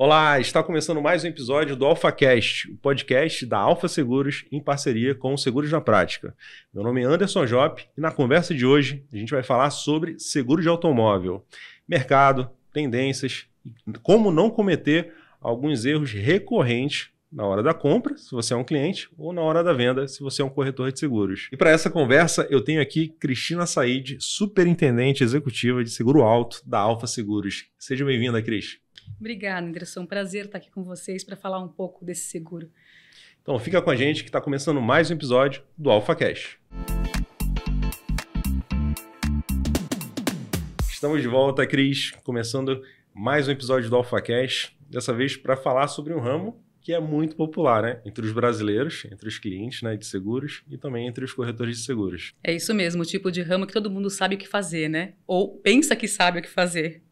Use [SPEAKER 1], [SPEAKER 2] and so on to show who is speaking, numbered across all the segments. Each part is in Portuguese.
[SPEAKER 1] Olá, está começando mais um episódio do AlphaCast, o podcast da Alfa Seguros em parceria com o Seguros na Prática. Meu nome é Anderson Jop e na conversa de hoje a gente vai falar sobre seguro de automóvel, mercado, tendências e como não cometer alguns erros recorrentes na hora da compra, se você é um cliente, ou na hora da venda, se você é um corretor de seguros. E para essa conversa, eu tenho aqui Cristina Said, superintendente executiva de seguro alto da Alfa Seguros. Seja bem-vinda, Cris.
[SPEAKER 2] Obrigada, Anderson. Um prazer estar aqui com vocês para falar um pouco desse seguro.
[SPEAKER 1] Então fica com a gente que está começando mais um episódio do Alpha Cash. Estamos de volta, Cris, começando mais um episódio do Alpha Cash, dessa vez para falar sobre um ramo que é muito popular, né? Entre os brasileiros, entre os clientes né, de seguros e também entre os corretores de seguros.
[SPEAKER 2] É isso mesmo, o tipo de ramo que todo mundo sabe o que fazer, né? Ou pensa que sabe o que fazer.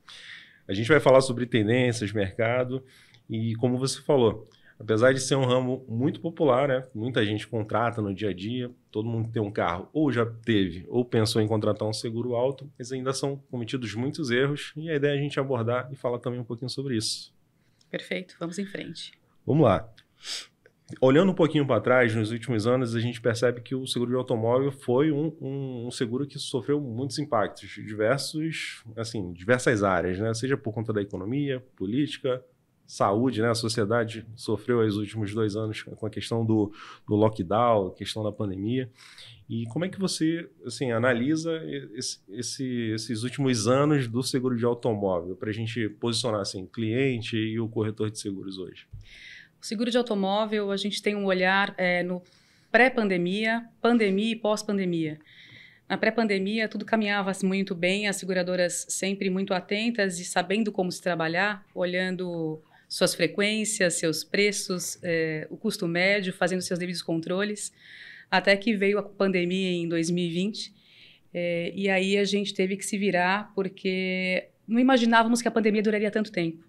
[SPEAKER 1] A gente vai falar sobre tendências, mercado e como você falou, apesar de ser um ramo muito popular, né? Muita gente contrata no dia a dia, todo mundo tem um carro, ou já teve, ou pensou em contratar um seguro alto, mas ainda são cometidos muitos erros e a ideia é a gente abordar e falar também um pouquinho sobre isso.
[SPEAKER 2] Perfeito, vamos em frente.
[SPEAKER 1] Vamos lá olhando um pouquinho para trás, nos últimos anos, a gente percebe que o seguro de automóvel foi um, um, um, seguro que sofreu muitos impactos, diversos, assim, diversas áreas, né? Seja por conta da economia, política, saúde, né? A sociedade sofreu nos últimos dois anos com a questão do, do lockdown, questão da pandemia. E como é que você, assim, analisa esse, esse, esses últimos anos do seguro de automóvel para a gente posicionar, assim, cliente e o corretor de seguros hoje?
[SPEAKER 2] O seguro de automóvel, a gente tem um olhar é, no pré-pandemia, pandemia e pós-pandemia. Na pré-pandemia, tudo caminhava muito bem, as seguradoras sempre muito atentas e sabendo como se trabalhar, olhando suas frequências, seus preços, é, o custo médio, fazendo seus devidos controles, até que veio a pandemia em 2020. É, e aí a gente teve que se virar, porque não imaginávamos que a pandemia duraria tanto tempo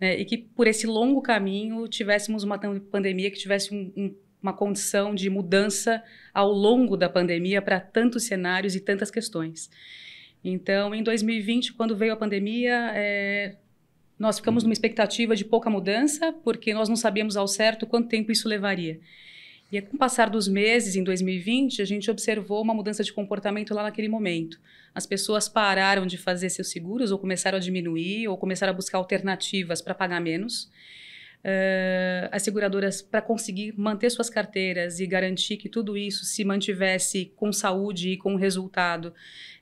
[SPEAKER 2] né? e que por esse longo caminho tivéssemos uma pandemia que tivesse um, um, uma condição de mudança ao longo da pandemia para tantos cenários e tantas questões. Então, em 2020, quando veio a pandemia, é, nós ficamos numa expectativa de pouca mudança, porque nós não sabíamos ao certo quanto tempo isso levaria. E é com o passar dos meses, em 2020, a gente observou uma mudança de comportamento lá naquele momento as pessoas pararam de fazer seus seguros ou começaram a diminuir ou começaram a buscar alternativas para pagar menos. Uh, as seguradoras para conseguir manter suas carteiras e garantir que tudo isso se mantivesse com saúde e com resultado,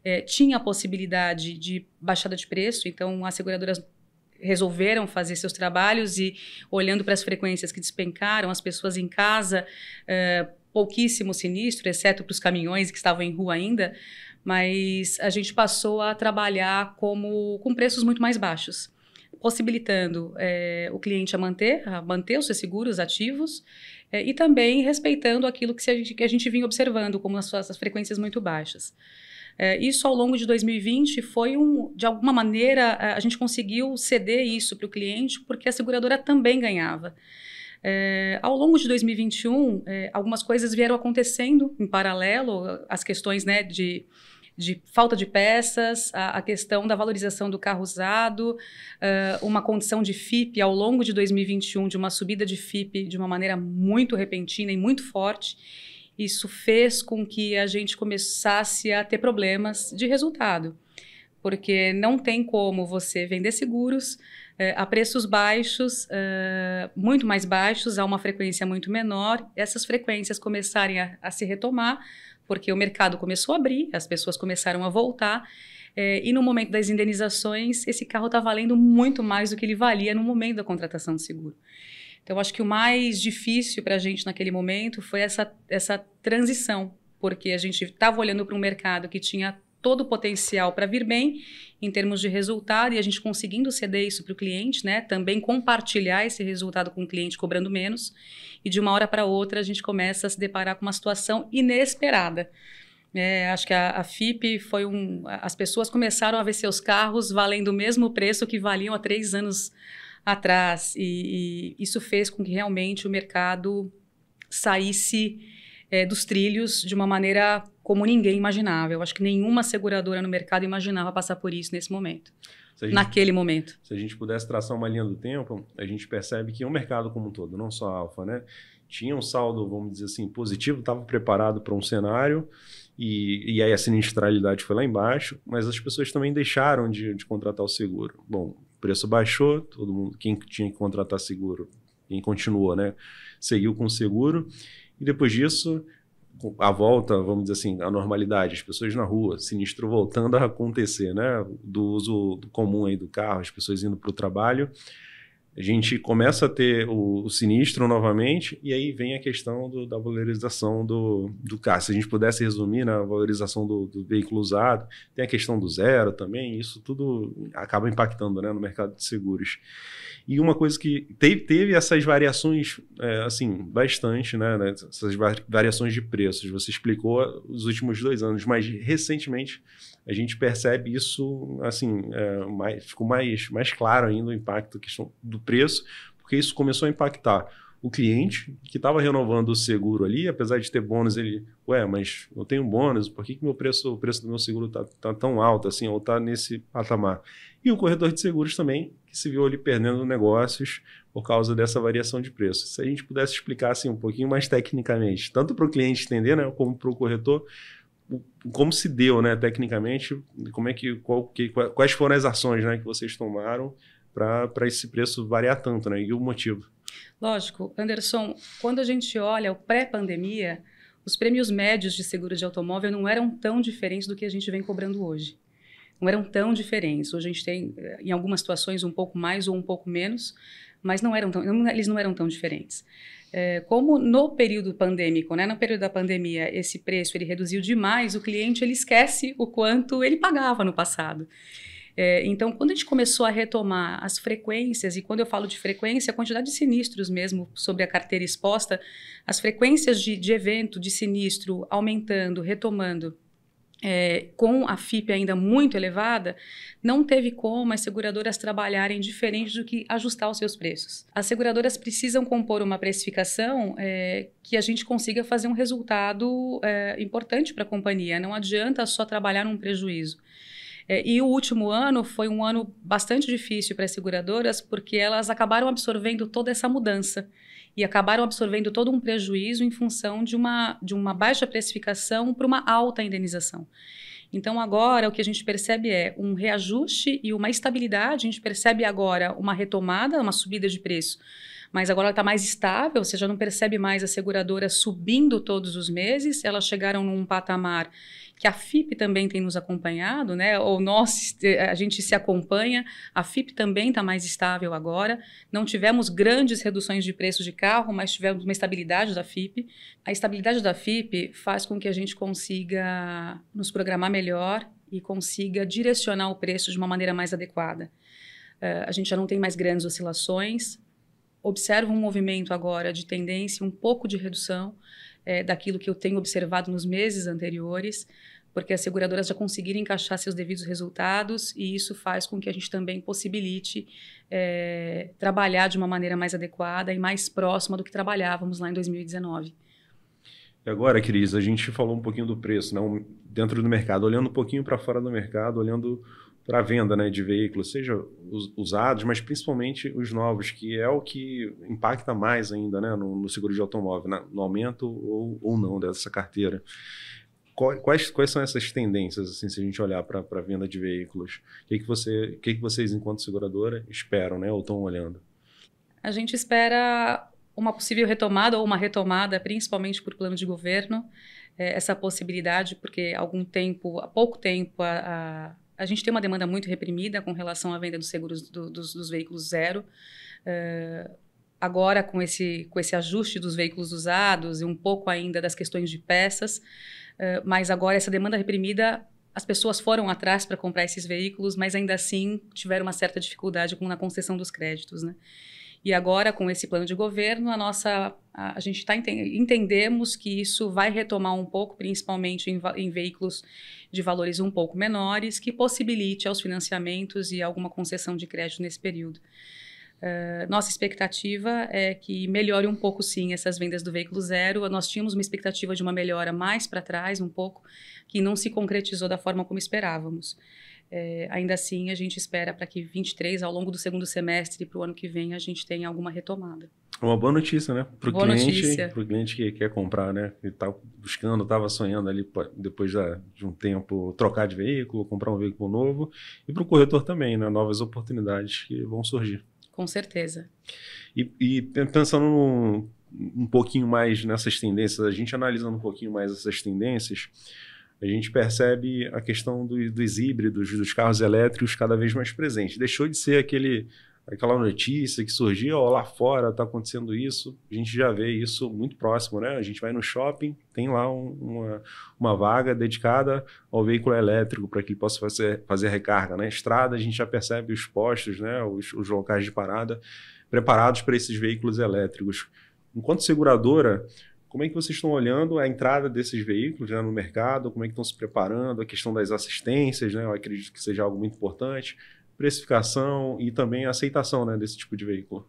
[SPEAKER 2] eh, tinha a possibilidade de baixada de preço, então as seguradoras resolveram fazer seus trabalhos e olhando para as frequências que despencaram, as pessoas em casa, eh, pouquíssimo sinistro, exceto para os caminhões que estavam em rua ainda, mas a gente passou a trabalhar como com preços muito mais baixos, possibilitando é, o cliente a manter, a manter os seus seguros ativos é, e também respeitando aquilo que, gente, que, a gente vinha observando, como as suas as frequências muito baixas. É, isso ao longo de 2020 foi um, de alguma maneira, a gente conseguiu ceder isso para o cliente porque a seguradora também ganhava. É, ao longo de 2021, é, algumas coisas vieram acontecendo em paralelo, as questões né, de de falta de peças, a, a questão da valorização do carro usado, uh, uma condição de FIP ao longo de 2021, de uma subida de FIP de uma maneira muito repentina e muito forte. Isso fez com que a gente começasse a ter problemas de resultado porque não tem como você vender seguros a preços baixos, muito mais baixos, a uma frequência muito menor, essas frequências começarem a, a se retomar, porque o mercado começou a abrir, as pessoas começaram a voltar. É, e no momento das indenizações, esse carro está valendo muito mais do que ele valia no momento da contratação do seguro. Então, acho que o mais difícil para a gente naquele momento foi essa, essa transição, porque a gente estava olhando para um mercado que tinha todo o potencial para vir bem em termos de resultado e a gente conseguindo ceder isso para o cliente, né? Também compartilhar esse resultado com o cliente cobrando menos e de uma hora para outra a gente começa a se deparar com uma situação inesperada. É, acho que a, a, FIP foi um. As pessoas começaram a ver seus carros valendo o mesmo preço que valiam há três anos atrás. E, e isso fez com que realmente o mercado saísse é, dos trilhos de uma maneira como ninguém imaginava. Eu acho que nenhuma seguradora no mercado imaginava passar por isso nesse momento. Gente, naquele momento.
[SPEAKER 1] Se a gente pudesse traçar uma linha do tempo, a gente percebe que o mercado como um todo, não só a Alfa, né? Tinha um saldo, vamos dizer assim, positivo, estava preparado para um cenário, e, e aí a sinistralidade foi lá embaixo, mas as pessoas também deixaram de, de contratar o seguro. Bom, o preço baixou, todo mundo, quem tinha que contratar seguro, quem continuou, né? Seguiu com o seguro, e depois disso a volta, vamos dizer assim, à normalidade, as pessoas na rua, sinistro voltando a acontecer, né? Do uso comum aí do carro, as pessoas indo para o trabalho a gente começa a ter o, o sinistro novamente, e aí vem a questão do, da valorização do, do carro. Se a gente pudesse resumir na né, valorização do, do, veículo usado, tem a questão do zero também, isso tudo acaba impactando né, no mercado de seguros. E uma coisa que teve, teve essas variações, é, assim, bastante, né, né, essas variações de preços, você explicou os últimos dois anos, mas recentemente a gente percebe isso, assim, é, mais, ficou mais, mais claro ainda o impacto questão do preço, porque isso começou a impactar o cliente que estava renovando o seguro ali, apesar de ter bônus, ele, ué, mas eu tenho bônus, por que, que meu preço, o preço do meu seguro está tá tão alto assim, ou está nesse patamar? E o corretor de seguros também, que se viu ali perdendo negócios por causa dessa variação de preço. Se a gente pudesse explicar assim um pouquinho mais tecnicamente, tanto para o cliente entender, né, como para o corretor, como se deu, né, tecnicamente, como é que, qual, que quais foram as ações, né, que vocês tomaram para esse preço variar tanto, né, e o motivo?
[SPEAKER 2] Lógico, Anderson, quando a gente olha o pré-pandemia, os prêmios médios de seguro de automóvel não eram tão diferentes do que a gente vem cobrando hoje. Não eram tão diferentes. Hoje a gente tem, eh, em algumas situações, um pouco mais ou um pouco menos, mas não eram tão, não, eles não eram tão diferentes é, como no período pandêmico, né, no período da pandemia, esse preço ele reduziu demais, o cliente ele esquece o quanto ele pagava no passado. É, então, quando a gente começou a retomar as frequências, e quando eu falo de frequência, a quantidade de sinistros mesmo sobre a carteira exposta, as frequências de, de evento, de sinistro aumentando, retomando, é, com a FIP ainda muito elevada, não teve como as seguradoras trabalharem diferente do que ajustar os seus preços. As seguradoras precisam compor uma precificação é, que a gente consiga fazer um resultado é, importante para a companhia. Não adianta só trabalhar num prejuízo. É, e o último ano foi um ano bastante difícil para as seguradoras, porque elas acabaram absorvendo toda essa mudança e acabaram absorvendo todo um prejuízo em função de uma, de uma baixa precificação para uma alta indenização. Então, agora, o que a gente percebe é um reajuste e uma estabilidade, a gente percebe agora uma retomada, uma subida de preço, mas agora ela está mais estável, você já não percebe mais a seguradora subindo todos os meses, elas chegaram num patamar que a FIP também tem nos acompanhado, né? Ou nós, eh, a gente se acompanha, a FIP também está mais estável agora. Não tivemos grandes reduções de preço de carro, mas tivemos uma estabilidade da FIP. A estabilidade da FIP faz com que a gente consiga nos programar melhor e consiga direcionar o preço de uma maneira mais adequada. Uh, a gente já não tem mais grandes oscilações, observo um movimento agora de tendência, um pouco de redução é, daquilo que eu tenho observado nos meses anteriores, porque as seguradoras já conseguiram encaixar seus devidos resultados e isso faz com que a gente também possibilite é, trabalhar de uma maneira mais adequada e mais próxima do que trabalhávamos lá em 2019. E
[SPEAKER 1] agora, Cris, a gente falou um pouquinho do preço, não dentro do mercado, olhando um pouquinho para fora do mercado, olhando para venda né, de veículos, seja usados, mas principalmente os novos, que é o que impacta mais ainda né, no, no seguro de automóvel, no aumento ou, ou não dessa carteira. Quais, quais são essas tendências, assim, se a gente olhar para a venda de veículos? O que, que, você, o que, que vocês, enquanto seguradora, esperam né, ou estão olhando?
[SPEAKER 2] A gente espera uma possível retomada ou uma retomada, principalmente por plano de governo, é, essa possibilidade, porque há algum tempo, há pouco tempo, a a gente tem uma demanda muito reprimida com relação à venda dos seguros do, dos, dos, veículos zero. Uh, agora, com esse, com esse ajuste dos veículos usados e um pouco ainda das questões de peças, uh, mas agora essa demanda reprimida as pessoas foram atrás para comprar esses veículos, mas ainda assim tiveram uma certa dificuldade com, na concessão dos créditos, né? E agora, com esse plano de governo, a nossa a, gente tá ente entendemos que isso vai retomar um pouco, principalmente em, em veículos de valores um pouco menores, que possibilite aos financiamentos e alguma concessão de crédito nesse período. Uh, nossa expectativa é que melhore um pouco, sim, essas vendas do veículo zero. Nós tínhamos uma expectativa de uma melhora mais para trás, um pouco, que não se concretizou da forma como esperávamos. É, ainda assim, a gente espera para que 23, ao longo do segundo semestre e para o ano que vem, a gente tenha alguma retomada.
[SPEAKER 1] Uma boa notícia, né? Para o cliente, cliente que quer comprar, né? Ele está buscando, estava sonhando ali depois de um tempo trocar de veículo, comprar um veículo novo. E para o corretor também, né? Novas oportunidades que vão surgir.
[SPEAKER 2] Com certeza.
[SPEAKER 1] E, e pensando um pouquinho mais nessas tendências, a gente analisando um pouquinho mais essas tendências, a gente percebe a questão do, dos híbridos, dos carros elétricos cada vez mais presente. Deixou de ser aquele, aquela notícia que surgia, ó, lá fora está acontecendo isso, a gente já vê isso muito próximo, né? A gente vai no shopping, tem lá um, uma, uma vaga dedicada ao veículo elétrico para que ele possa fazer, fazer recarga. Né? Na estrada a gente já percebe os postos, né? os, os locais de parada preparados para esses veículos elétricos. Enquanto seguradora, como é que vocês estão olhando a entrada desses veículos né, no mercado? Como é que estão se preparando? A questão das assistências, né? Eu acredito que seja algo muito importante. Precificação e também a aceitação né, desse tipo de veículo.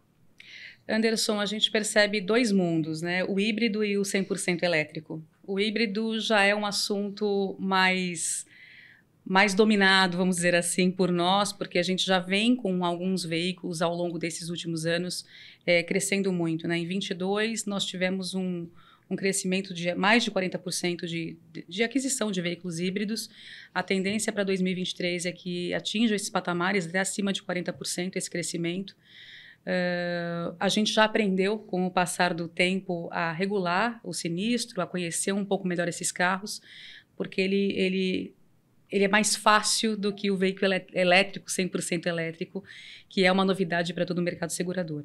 [SPEAKER 2] Anderson, a gente percebe dois mundos, né? O híbrido e o 100% elétrico. O híbrido já é um assunto mais mais dominado, vamos dizer assim, por nós, porque a gente já vem com alguns veículos ao longo desses últimos anos é, crescendo muito. Né? Em 22 nós tivemos um, um crescimento de mais de 40% de, de, de aquisição de veículos híbridos. A tendência para 2023 é que atinja esses patamares, até acima de 40% esse crescimento. Uh, a gente já aprendeu com o passar do tempo a regular o sinistro, a conhecer um pouco melhor esses carros, porque ele, ele, ele é mais fácil do que o veículo elétrico, 100% elétrico, que é uma novidade para todo o mercado segurador.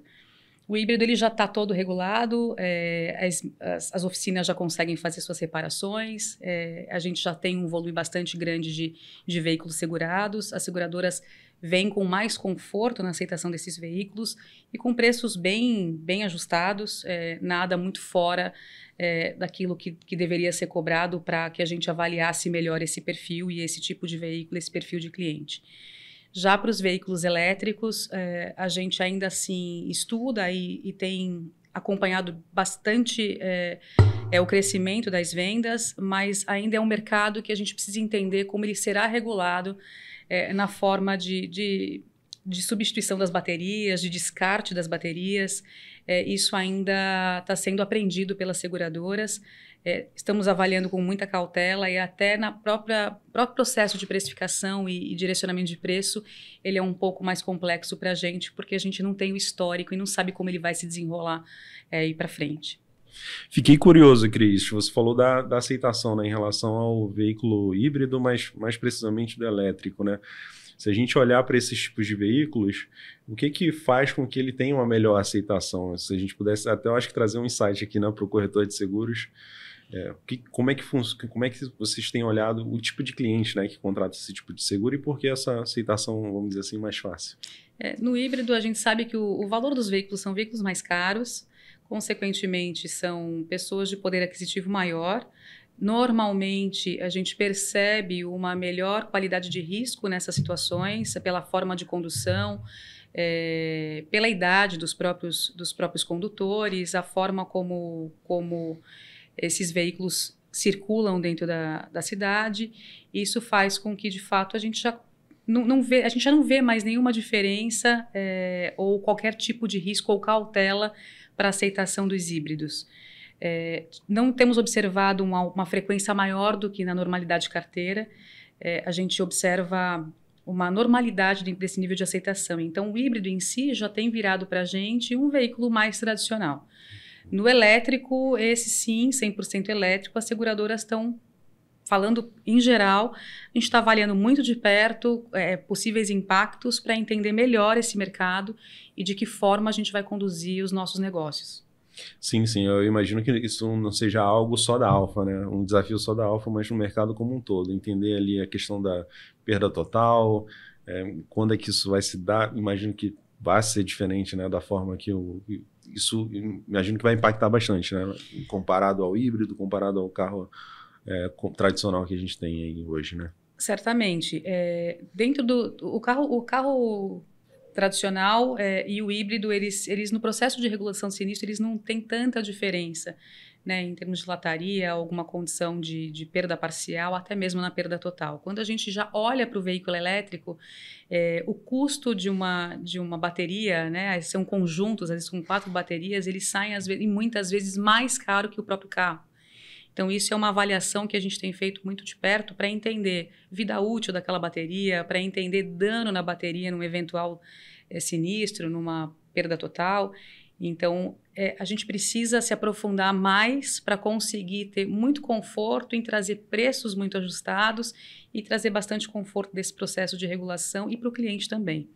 [SPEAKER 2] O híbrido ele já está todo regulado, é, as, as, oficinas já conseguem fazer suas reparações, é, a gente já tem um volume bastante grande de, de veículos segurados, as seguradoras vêm com mais conforto na aceitação desses veículos e com preços bem, bem ajustados, é, nada muito fora é, daquilo que, que deveria ser cobrado para que a gente avaliasse melhor esse perfil e esse tipo de veículo, esse perfil de cliente. Já para os veículos elétricos, é, a gente ainda assim estuda e, e tem acompanhado bastante é, é, o crescimento das vendas, mas ainda é um mercado que a gente precisa entender como ele será regulado é, na forma de, de, de, substituição das baterias, de descarte das baterias. É, isso ainda está sendo aprendido pelas seguradoras é, estamos avaliando com muita cautela e até na própria próprio processo de precificação e, e direcionamento de preço ele é um pouco mais complexo para a gente porque a gente não tem o histórico e não sabe como ele vai se desenrolar é, para frente.
[SPEAKER 1] Fiquei curioso, Cris. Você falou da, da aceitação né, em relação ao veículo híbrido, mas mais precisamente do elétrico, né? Se a gente olhar para esses tipos de veículos, o que que faz com que ele tenha uma melhor aceitação? Se a gente pudesse até, eu acho que trazer um insight aqui né, para o corretor de seguros, é, que, como, é que como é que vocês têm olhado o tipo de cliente né, que contrata esse tipo de seguro e por que essa aceitação, vamos dizer assim, mais fácil?
[SPEAKER 2] É, no híbrido, a gente sabe que o, o valor dos veículos são veículos mais caros, consequentemente, são pessoas de poder aquisitivo maior. Normalmente, a gente percebe uma melhor qualidade de risco nessas situações, pela forma de condução, é, pela idade dos próprios, dos próprios condutores, a forma como, como esses veículos circulam dentro da, da cidade. Isso faz com que, de fato, a gente já não, não vê, a gente já não vê mais nenhuma diferença é, ou qualquer tipo de risco ou cautela para aceitação dos híbridos. É, não temos observado uma, uma, frequência maior do que na normalidade carteira. É, a gente observa uma normalidade desse nível de aceitação. Então, o híbrido em si já tem virado para a gente um veículo mais tradicional. No elétrico, esse sim, 100% elétrico, as seguradoras estão falando em geral, a gente está avaliando muito de perto é, possíveis impactos para entender melhor esse mercado e de que forma a gente vai conduzir os nossos negócios.
[SPEAKER 1] Sim, sim, eu imagino que isso não seja algo só da Alfa, né? Um desafio só da Alfa, mas no mercado como um todo. Entender ali a questão da perda total, é, quando é que isso vai se dar, imagino que vai ser diferente né, da forma que o, isso imagino que vai impactar bastante, né? Comparado ao híbrido, comparado ao carro é, tradicional que a gente tem aí hoje, né?
[SPEAKER 2] Certamente. É, dentro do o carro, o carro tradicional é, e o híbrido, eles, eles no processo de regulação de sinistro, eles não têm tanta diferença né, em termos de lataria, alguma condição de, de, perda parcial, até mesmo na perda total. Quando a gente já olha para o veículo elétrico, é, o custo de uma, de uma bateria, né, são conjuntos, às vezes com quatro baterias, eles saem às vezes, e muitas vezes mais caro que o próprio carro. Então, isso é uma avaliação que a gente tem feito muito de perto para entender vida útil daquela bateria, para entender dano na bateria num eventual é, sinistro, numa perda total então, é, a gente precisa se aprofundar mais para conseguir ter muito conforto em trazer preços muito ajustados e trazer bastante conforto desse processo de regulação e para o cliente também.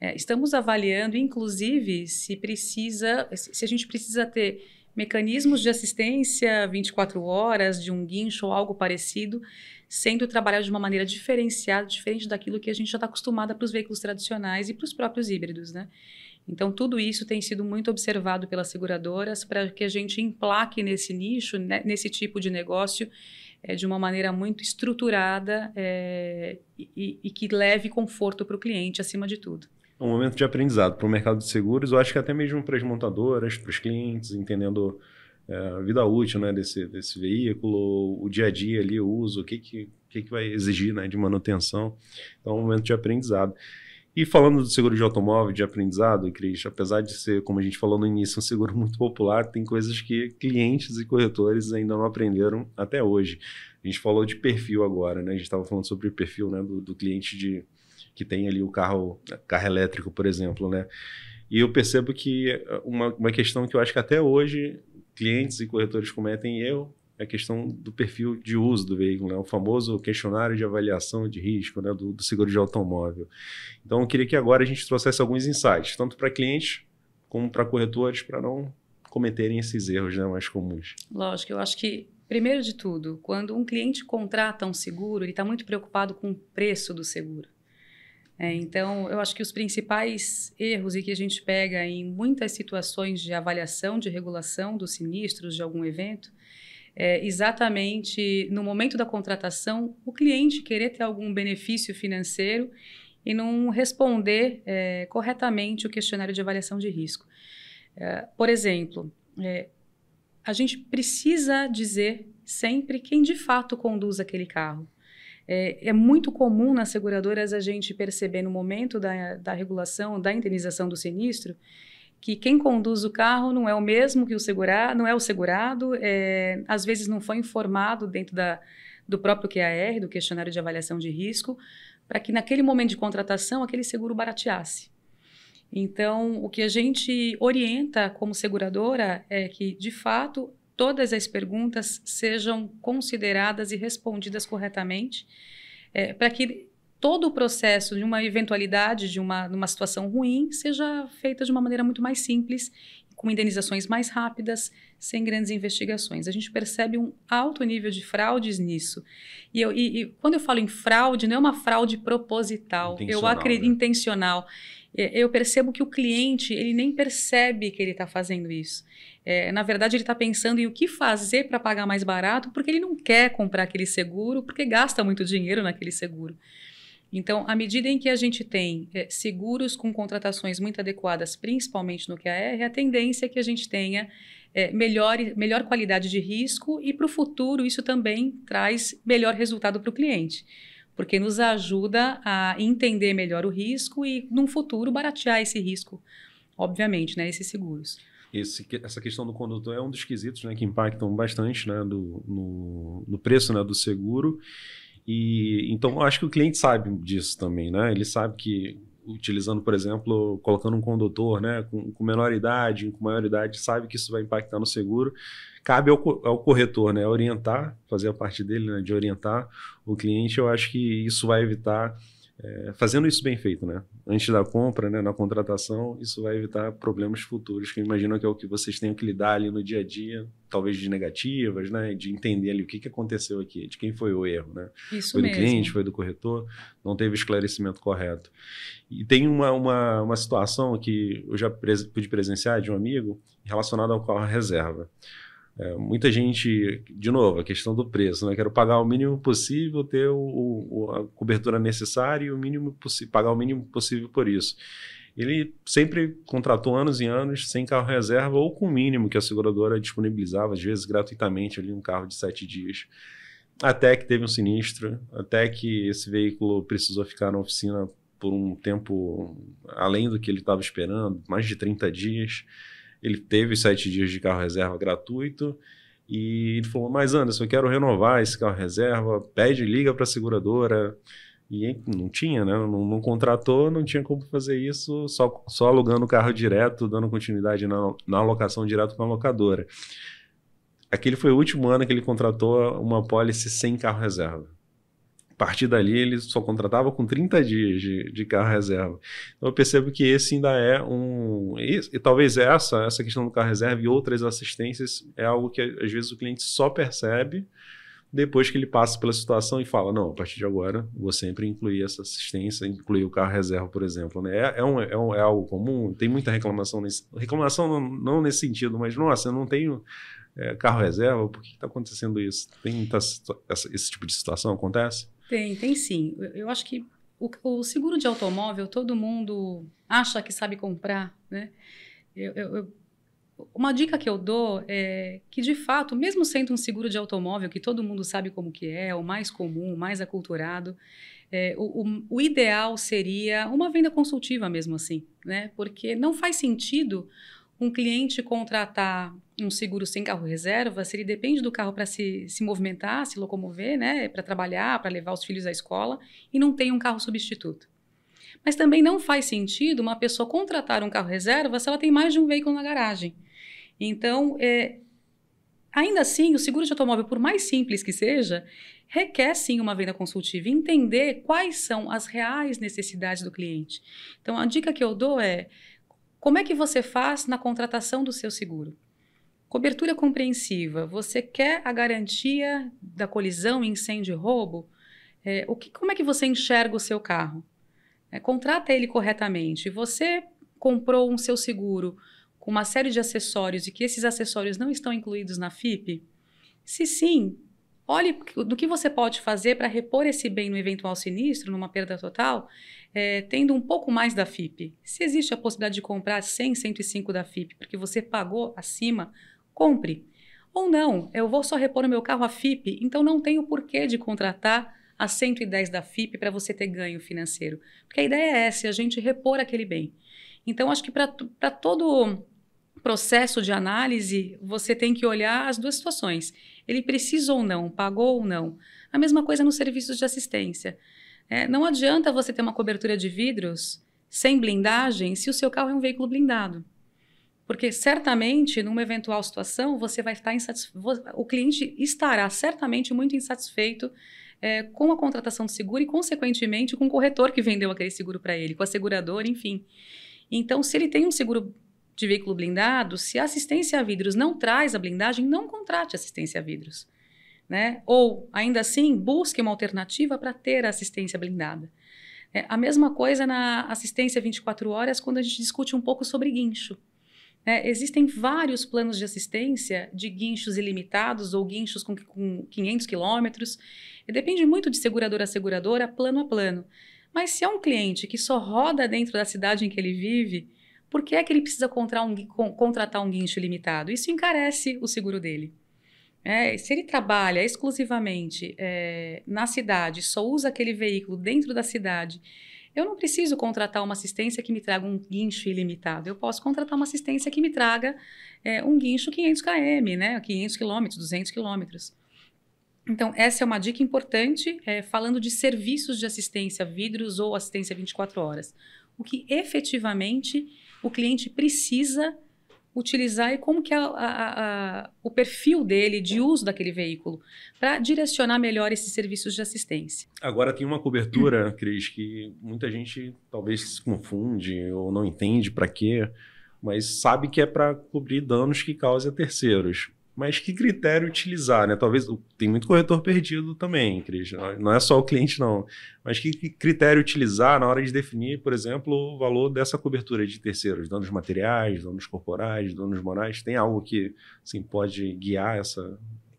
[SPEAKER 2] É, estamos avaliando, inclusive, se precisa, se a gente precisa ter mecanismos de assistência 24 horas, de um guincho ou algo parecido, sendo trabalhado de uma maneira diferenciada, diferente daquilo que a gente já está acostumada para os veículos tradicionais e para os próprios híbridos, né? Então, tudo isso tem sido muito observado pelas seguradoras para que a gente emplaque nesse nicho, né, nesse tipo de negócio, é, de uma maneira muito estruturada é, e, e que leve conforto para o cliente, acima de tudo
[SPEAKER 1] é um momento de aprendizado para o mercado de seguros, eu acho que até mesmo para as montadoras, para os clientes, entendendo é, a vida útil né, desse, desse veículo, o dia a dia ali, o uso, o que, que, que, que vai exigir né, de manutenção. Então, é um momento de aprendizado. E falando do seguro de automóvel, de aprendizado, Cris, apesar de ser, como a gente falou no início, um seguro muito popular, tem coisas que clientes e corretores ainda não aprenderam até hoje. A gente falou de perfil agora, né? A gente estava falando sobre o perfil né, do, do cliente de, que tem ali o carro, carro elétrico, por exemplo, né? E eu percebo que eh, uma, uma questão que eu acho que até hoje clientes e corretores cometem erro é a questão do perfil de uso do veículo, né? o famoso questionário de avaliação de risco né? do, do seguro de automóvel. Então, eu queria que agora a gente trouxesse alguns insights, tanto para clientes como para corretores, para não cometerem esses erros né, mais comuns.
[SPEAKER 2] Lógico, eu acho que, primeiro de tudo, quando um cliente contrata um seguro, ele está muito preocupado com o preço do seguro. É, então, eu acho que os principais erros e que a gente pega em muitas situações de avaliação, de regulação dos sinistros de algum evento, é exatamente no momento da contratação o cliente querer ter algum benefício financeiro e não responder é, corretamente o questionário de avaliação de risco. É, por exemplo, é, a gente precisa dizer sempre quem de fato conduz aquele carro. É, é, muito comum nas seguradoras a gente perceber no momento da, da regulação, da indenização do sinistro, que quem conduz o carro não é o mesmo que o segurado, não é o segurado, é, às vezes não foi informado dentro da, do próprio QAR, do questionário de avaliação de risco, para que naquele momento de contratação aquele seguro barateasse. Então, o que a gente orienta como seguradora é que, de fato, todas as perguntas sejam consideradas e respondidas corretamente, é, para que todo o processo de uma eventualidade, de uma, uma situação ruim, seja feita de uma maneira muito mais simples, com indenizações mais rápidas, sem grandes investigações. A gente percebe um alto nível de fraudes nisso. E, eu, e, e quando eu falo em fraude, não é uma fraude proposital, intencional, eu acredito né? intencional. Eu percebo que o cliente ele nem percebe que ele está fazendo isso. É, na verdade, ele está pensando em o que fazer para pagar mais barato, porque ele não quer comprar aquele seguro, porque gasta muito dinheiro naquele seguro. Então, à medida em que a gente tem é, seguros com contratações muito adequadas, principalmente no QAR, a tendência é que a gente tenha é, eh, melhor, melhor qualidade de risco e, para o futuro, isso também traz melhor resultado para o cliente, porque nos ajuda a entender melhor o risco e, num futuro, baratear esse risco, obviamente, né, esses seguros.
[SPEAKER 1] Esse, essa questão do condutor é um dos quesitos né, que impactam bastante né, do, no, no preço né, do seguro. E então acho que o cliente sabe disso também, né? Ele sabe que utilizando, por exemplo, colocando um condutor, né, com, com menor idade, com maior idade, sabe que isso vai impactar no seguro. Cabe ao, ao corretor, né, orientar, fazer a parte dele, né, de orientar o cliente. Eu acho que isso vai evitar é, fazendo isso bem feito, né? Antes da compra, né, na contratação, isso vai evitar problemas futuros, que eu imagino que é o que vocês tenham que lidar ali no dia a dia, talvez de negativas, né? De entender ali o que, que aconteceu aqui, de quem foi o erro, né? Isso foi do mesmo. cliente, foi do corretor, não teve esclarecimento correto. E tem uma, uma, uma situação que eu já pude presenciar de um amigo relacionada ao carro reserva. É, muita gente, de novo, a questão do preço, né? Quero pagar o mínimo possível, ter o, o a cobertura necessária e o mínimo pagar o mínimo possível por isso. Ele sempre contratou anos e anos sem carro reserva ou com o mínimo que a seguradora disponibilizava, às vezes gratuitamente, ali um carro de sete dias. Até que teve um sinistro, até que esse veículo precisou ficar na oficina por um tempo além do que ele estava esperando, mais de 30 dias. Ele teve sete dias de carro reserva gratuito e ele falou: Mas Anderson, eu quero renovar esse carro reserva, pede, liga para a seguradora. E não tinha, né? Não, não, contratou, não tinha como fazer isso, só, só alugando o carro direto, dando continuidade na, na alocação direto com a locadora. Aquele foi o último ano que ele contratou uma pólice sem carro reserva partir dali ele só contratava com 30 dias de, de carro reserva. Então eu percebo que esse ainda é um. E, e, talvez essa, essa questão do carro reserva e outras assistências é algo que às vezes o cliente só percebe depois que ele passa pela situação e fala: não, a partir de agora vou sempre incluir essa assistência, incluir o carro reserva, por exemplo. Né? É, é, um, é, um, é algo comum, tem muita reclamação nesse. Reclamação não, não nesse sentido, mas nossa, eu não tenho é, carro reserva, por que está acontecendo isso? Tem tá, essa, esse tipo de situação acontece?
[SPEAKER 2] Tem, tem sim. Eu, eu acho que o, o, seguro de automóvel, todo mundo acha que sabe comprar, né? Eu, eu, uma dica que eu dou é que, de fato, mesmo sendo um seguro de automóvel, que todo mundo sabe como que é, o mais comum, o mais aculturado, é, o, o, o, ideal seria uma venda consultiva mesmo assim, né? Porque não faz sentido um cliente contratar um seguro sem carro reserva, se ele depende do carro para se, se movimentar, se locomover, né, para trabalhar, para levar os filhos à escola, e não tem um carro substituto. Mas também não faz sentido uma pessoa contratar um carro reserva se ela tem mais de um veículo na garagem. Então, é, ainda assim, o seguro de automóvel, por mais simples que seja, requer sim uma venda consultiva, entender quais são as reais necessidades do cliente. Então, a dica que eu dou é como é que você faz na contratação do seu seguro? Cobertura compreensiva. Você quer a garantia da colisão, incêndio e roubo? É, o que, como é que você enxerga o seu carro? É, contrata ele corretamente. Você comprou um seu seguro com uma série de acessórios e que esses acessórios não estão incluídos na FIP? Se sim, olhe do que você pode fazer para repor esse bem no eventual sinistro, numa perda total, é, tendo um pouco mais da FIP. Se existe a possibilidade de comprar 100, 105 da FIP, porque você pagou acima, compre. Ou não, eu vou só repor o meu carro a FIP, então não tenho porquê de contratar a 110 da FIP para você ter ganho financeiro. Porque a ideia é essa, é a gente repor aquele bem. Então, acho que para todo processo de análise, você tem que olhar as duas situações. Ele precisa ou não, pagou ou não. A mesma coisa nos serviços de assistência. É, não adianta você ter uma cobertura de vidros sem blindagem se o seu carro é um veículo blindado. Porque certamente, numa eventual situação, você vai estar insatisfeito. O cliente estará certamente muito insatisfeito é, com a contratação do seguro e, consequentemente, com o corretor que vendeu aquele seguro para ele, com a seguradora, enfim. Então, se ele tem um seguro de veículo blindado, se a assistência a vidros não traz a blindagem, não contrate assistência a vidros né? Ou, ainda assim, busque uma alternativa para ter a assistência blindada. É, a mesma coisa na assistência 24 horas, quando a gente discute um pouco sobre guincho. É, existem vários planos de assistência de guinchos ilimitados ou guinchos com, com 500 quilômetros. Depende muito de seguradora a seguradora, plano a plano. Mas se é um cliente que só roda dentro da cidade em que ele vive, por que é que ele precisa contratar um, contratar um guincho ilimitado Isso encarece o seguro dele. É, se ele trabalha exclusivamente é, na cidade, só usa aquele veículo dentro da cidade, eu não preciso contratar uma assistência que me traga um guincho ilimitado. Eu posso contratar uma assistência que me traga é, um guincho 500 km, né? 500 km, 200 km. Então, essa é uma dica importante, é, falando de serviços de assistência, vidros ou assistência 24 horas. O que efetivamente o cliente precisa utilizar e como que a, a, a, o perfil dele de uso daquele veículo para direcionar melhor esses serviços de assistência.
[SPEAKER 1] Agora tem uma cobertura, Cris, que muita gente talvez se confunde ou não entende para quê, mas sabe que é para cobrir danos que cause a terceiros. Mas que critério utilizar, né? Talvez tem muito corretor perdido também, Cris. Não é, é só o cliente, não. Mas que critério utilizar na hora de definir, por exemplo, o valor dessa cobertura de terceiros, danos materiais, danos corporais, danos morais? Tem algo que assim, pode guiar essa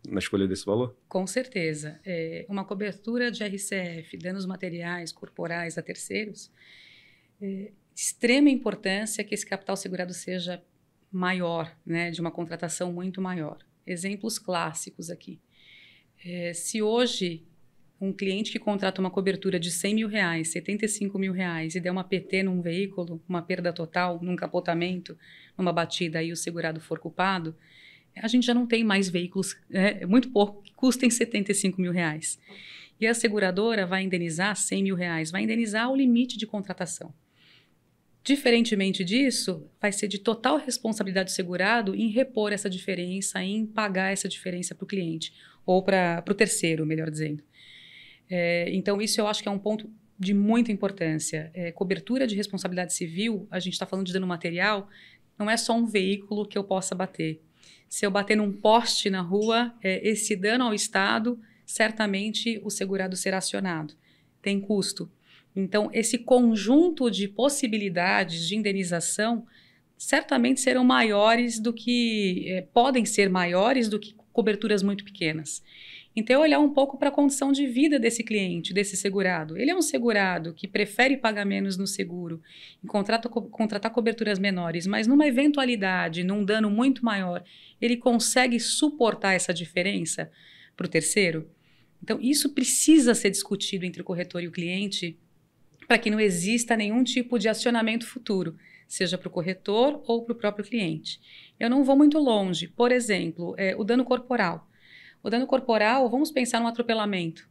[SPEAKER 1] na escolha desse valor?
[SPEAKER 2] Com certeza. É, uma cobertura de RCF, danos materiais, corporais a terceiros, é, extrema importância que esse capital segurado seja maior, né, de uma contratação muito maior exemplos clássicos aqui. É, se hoje um cliente que contrata uma cobertura de 100 mil reais, 75 mil reais e der uma PT num veículo, uma perda total, num capotamento, numa batida e o segurado for culpado, a gente já não tem mais veículos, é, é muito pouco, que custem 75 mil reais. E a seguradora vai indenizar 100 mil reais, vai indenizar o limite de contratação. Diferentemente disso, vai ser de total responsabilidade do segurado em repor essa diferença, em pagar essa diferença para o cliente, ou para o terceiro, melhor dizendo. É, então, isso eu acho que é um ponto de muita importância. É, cobertura de responsabilidade civil, a gente está falando de dano material, não é só um veículo que eu possa bater. Se eu bater num poste na rua, é, esse dano ao Estado, certamente o segurado será acionado. Tem custo, então, esse conjunto de possibilidades de indenização certamente serão maiores do que eh, podem ser maiores do que coberturas muito pequenas. Então, é olhar um pouco para a condição de vida desse cliente, desse segurado. Ele é um segurado que prefere pagar menos no seguro e contrata, co contratar coberturas menores, mas numa eventualidade, num dano muito maior, ele consegue suportar essa diferença para o terceiro? Então, isso precisa ser discutido entre o corretor e o cliente para que não exista nenhum tipo de acionamento futuro, seja para o corretor ou para o próprio cliente. Eu não vou muito longe. Por exemplo, é, o dano corporal. O dano corporal, vamos pensar num atropelamento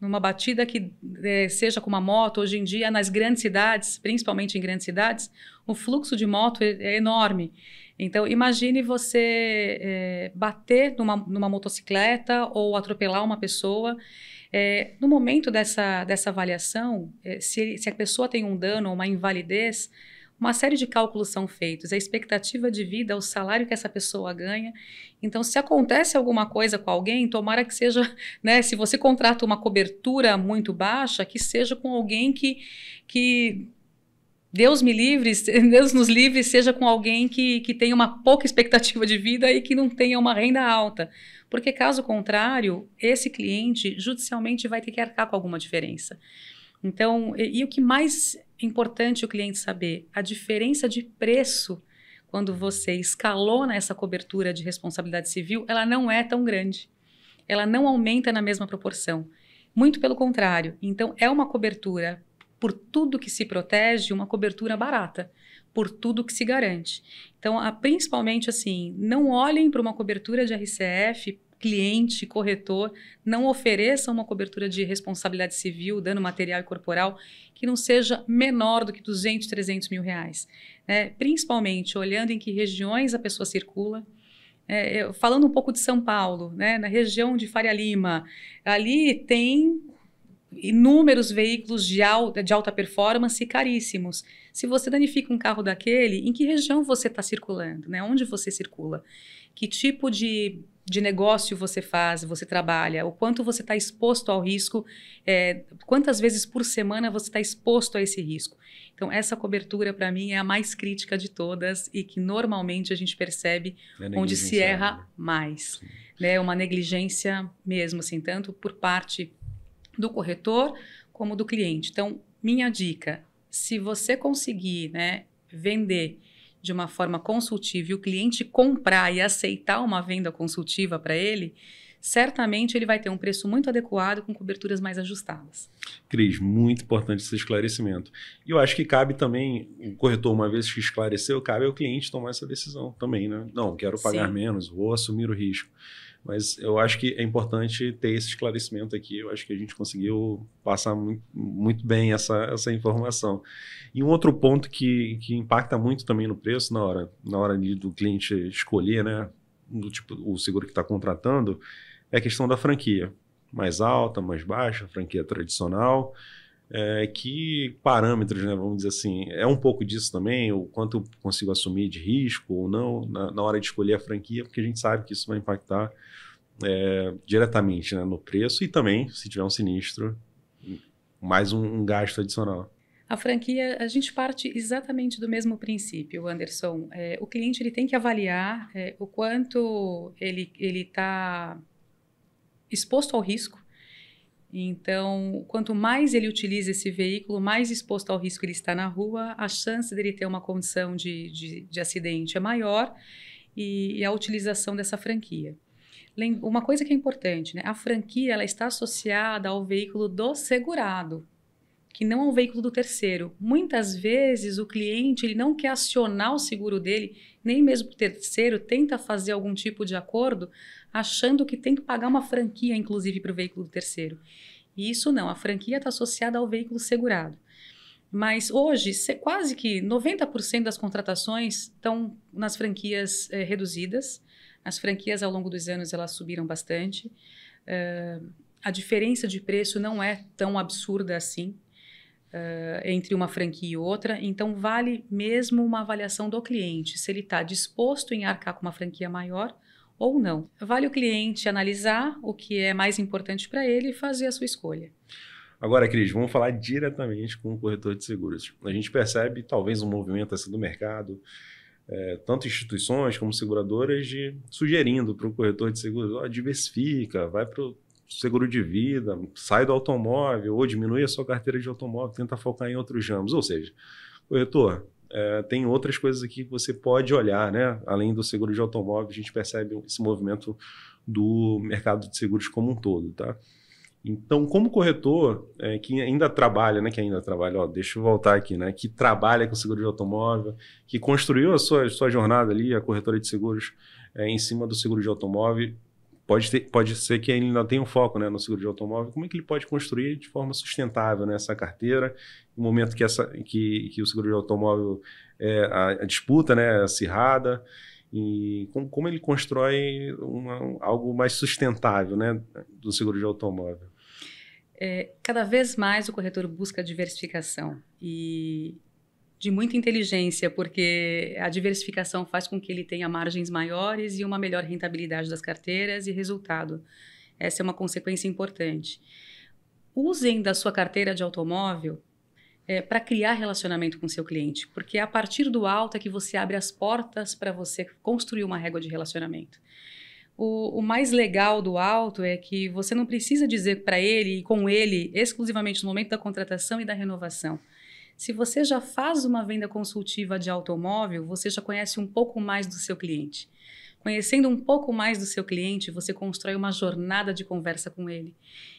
[SPEAKER 2] numa batida que é, seja com uma moto, hoje em dia, nas grandes cidades, principalmente em grandes cidades, o fluxo de moto é, é enorme. Então, imagine você é, bater numa, numa motocicleta ou atropelar uma pessoa. É, no momento dessa, dessa avaliação, é, se, se a pessoa tem um dano ou uma invalidez, uma série de cálculos são feitos, a expectativa de vida, o salário que essa pessoa ganha. Então, se acontece alguma coisa com alguém, tomara que seja, né, se você contrata uma cobertura muito baixa, que seja com alguém que, que Deus me livre, Deus nos livre, seja com alguém que, que tenha uma pouca expectativa de vida e que não tenha uma renda alta. Porque, caso contrário, esse cliente judicialmente vai ter que arcar com alguma diferença. Então, e, e o que mais importante o cliente saber? A diferença de preço quando você escalona essa cobertura de responsabilidade civil, ela não é tão grande. Ela não aumenta na mesma proporção. Muito pelo contrário. Então, é uma cobertura por tudo que se protege, uma cobertura barata, por tudo que se garante. Então, a, principalmente assim, não olhem para uma cobertura de RCF cliente, corretor, não ofereça uma cobertura de responsabilidade civil, dano material e corporal, que não seja menor do que 200, 300 mil reais. É, principalmente olhando em que regiões a pessoa circula. É, falando um pouco de São Paulo, né, na região de Faria Lima, ali tem inúmeros veículos de alta, de alta performance e caríssimos. Se você danifica um carro daquele, em que região você está circulando? Né? Onde você circula? Que tipo de, de negócio você faz, você trabalha? O quanto você está exposto ao risco? É, quantas vezes por semana você está exposto a esse risco? Então, essa cobertura, para mim, é a mais crítica de todas e que normalmente a gente percebe é onde se né? erra mais. Né? É uma negligência mesmo, assim, tanto por parte do corretor como do cliente. Então, minha dica, se você conseguir né, vender de uma forma consultiva e o cliente comprar e aceitar uma venda consultiva para ele, certamente ele vai ter um preço muito adequado com coberturas mais ajustadas.
[SPEAKER 1] Cris, muito importante esse esclarecimento. E eu acho que cabe também, o corretor, uma vez que esclareceu, cabe ao cliente tomar essa decisão também, né? Não, quero pagar Sim. menos, vou assumir o risco. Mas eu acho que é importante ter esse esclarecimento aqui. Eu acho que a gente conseguiu passar muito, muito bem essa, essa informação. E um outro ponto que, que impacta muito também no preço, na hora, na hora do cliente escolher né, do tipo, o seguro que está contratando, é a questão da franquia. Mais alta, mais baixa, franquia tradicional é, que parâmetros, né, vamos dizer assim, é um pouco disso também, o quanto eu consigo assumir de risco ou não na, na hora de escolher a franquia, porque a gente sabe que isso vai impactar é, diretamente né, no preço e também, se tiver um sinistro, mais um, um gasto adicional.
[SPEAKER 2] A franquia, a gente parte exatamente do mesmo princípio, Anderson. É, o cliente ele tem que avaliar é, o quanto ele ele está exposto ao risco então, quanto mais ele utiliza esse veículo, mais exposto ao risco ele está na rua, a chance dele ter uma condição de, de, de acidente é maior e, e, a utilização dessa franquia. Uma coisa que é importante, né? a franquia ela está associada ao veículo do segurado, que não é um veículo do terceiro. Muitas vezes o cliente ele não quer acionar o seguro dele, nem mesmo o terceiro tenta fazer algum tipo de acordo, achando que tem que pagar uma franquia, inclusive, para o veículo do terceiro. E isso não, a franquia está associada ao veículo segurado. Mas hoje, quase que 90% das contratações estão nas franquias eh, reduzidas. As franquias, ao longo dos anos, elas subiram bastante. Uh, a diferença de preço não é tão absurda assim. Uh, entre uma franquia e outra. Então, vale mesmo uma avaliação do cliente, se ele está disposto em arcar com uma franquia maior ou não. Vale o cliente analisar o que é mais importante para ele e fazer a sua escolha.
[SPEAKER 1] Agora, Cris, vamos falar diretamente com o corretor de seguros. A gente percebe talvez um movimento assim do mercado, é, tanto instituições como seguradoras, de, sugerindo para o corretor de seguros: ó, diversifica, vai para o seguro de vida, sai do automóvel ou diminui a sua carteira de automóvel, tenta focar em outros ramos. Ou seja, corretor, é, tem outras coisas aqui que você pode olhar, né? Além do seguro de automóvel, a gente percebe esse movimento do mercado de seguros como um todo, tá? Então, como corretor é, que ainda trabalha, né? Que ainda trabalha, ó, deixa eu voltar aqui, né? Que trabalha com seguro de automóvel, que construiu a sua, sua jornada ali, a corretora de seguros, é, em cima do seguro de automóvel, pode, ter, pode ser que ele ainda tenha um foco né, no seguro de automóvel. Como é que ele pode construir de forma sustentável né, essa carteira? No momento que, essa, que, que o seguro de automóvel, é, a, a, disputa né, é acirrada, e como, como ele constrói uma, algo mais sustentável né, do seguro de automóvel?
[SPEAKER 2] É, cada vez mais o corretor busca diversificação e de muita inteligência, porque a diversificação faz com que ele tenha margens maiores e uma melhor rentabilidade das carteiras e resultado. Essa é uma consequência importante. Usem da sua carteira de automóvel é, para criar relacionamento com seu cliente, porque é a partir do alto é que você abre as portas para você construir uma régua de relacionamento. O, o, mais legal do alto é que você não precisa dizer para ele e com ele exclusivamente no momento da contratação e da renovação. Se você já faz uma venda consultiva de automóvel, você já conhece um pouco mais do seu cliente. Conhecendo um pouco mais do seu cliente, você constrói uma jornada de conversa com ele.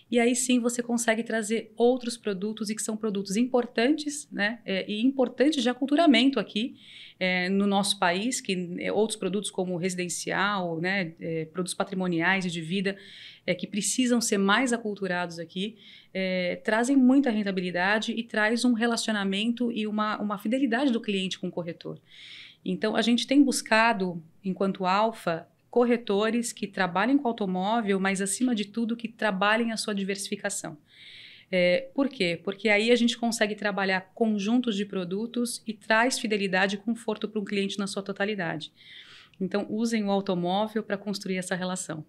[SPEAKER 2] E aí sim você consegue trazer outros produtos e que são produtos importantes, né? É, e importantes de aculturamento aqui é, no nosso país, que é, outros produtos como residencial, né? É, produtos patrimoniais e de vida, é, que precisam ser mais aculturados aqui, é, trazem muita rentabilidade e traz um relacionamento e uma, uma fidelidade do cliente com o corretor. Então, a gente tem buscado, enquanto alfa, corretores que trabalhem com automóvel, mas acima de tudo que trabalhem a sua diversificação. É, por quê? Porque aí a gente consegue trabalhar conjuntos de produtos e traz fidelidade e conforto para o cliente na sua totalidade. Então, usem o automóvel para construir essa relação.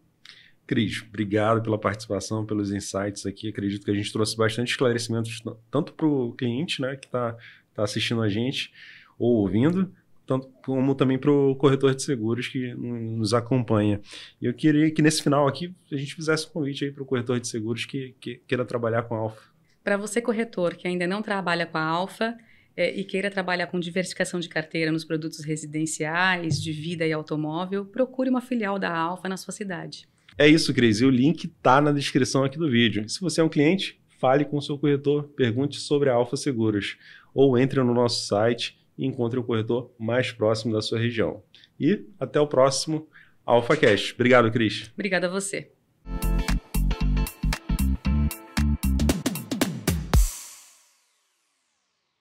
[SPEAKER 1] Cris, obrigado pela participação, pelos insights aqui. Acredito que a gente trouxe bastante esclarecimentos, tanto para o cliente né, que está tá assistindo a gente ou ouvindo, tanto como também para o corretor de seguros que nos acompanha. Eu queria que nesse final aqui a gente fizesse um convite aí para o corretor de seguros que, que queira trabalhar com a Alfa.
[SPEAKER 2] Para você, corretor, que ainda não trabalha com a Alfa, é, e queira trabalhar com diversificação de carteira nos produtos residenciais, de vida e automóvel, procure uma filial da Alfa na sua cidade.
[SPEAKER 1] É isso, Cris. E o link está na descrição aqui do vídeo. Se você é um cliente, fale com o seu corretor, pergunte sobre a Alfa Seguros ou entre no nosso site e encontre o corretor mais próximo da sua região. E até o próximo AlphaCast. Obrigado, Cris.
[SPEAKER 2] Obrigada a você.